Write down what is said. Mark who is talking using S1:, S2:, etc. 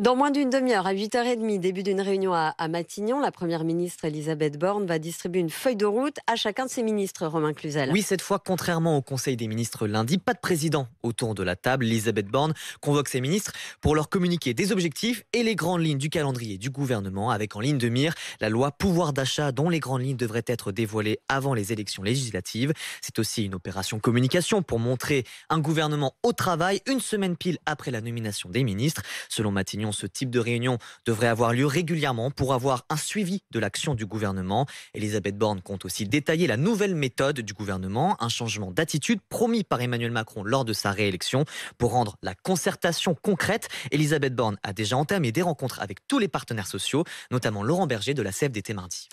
S1: Dans moins d'une demi-heure, à 8h30, début d'une réunion à, Matignon, la Première ministre Elisabeth Borne va distribuer une feuille de route à chacun de ses ministres, Romain Cluzel. Oui,
S2: cette fois, contrairement au Conseil des ministres lundi, pas de président autour de la table. Elisabeth Borne convoque ses ministres pour leur communiquer des objectifs et les grandes lignes du calendrier du gouvernement, avec en ligne de mire la loi pouvoir d'achat dont les grandes lignes devraient être dévoilées avant les élections législatives. C'est aussi une opération communication pour montrer un gouvernement au travail une semaine pile après la nomination des ministres. Selon Matignon, ce type de réunion devrait avoir lieu régulièrement pour avoir un suivi de l'action du gouvernement. Elisabeth Borne compte aussi détailler la nouvelle méthode du gouvernement, un changement d'attitude promis par Emmanuel Macron lors de sa réélection pour rendre la concertation concrète. Elisabeth Borne a déjà entamé des rencontres avec tous les partenaires sociaux, notamment Laurent Berger de la CFDT mardi.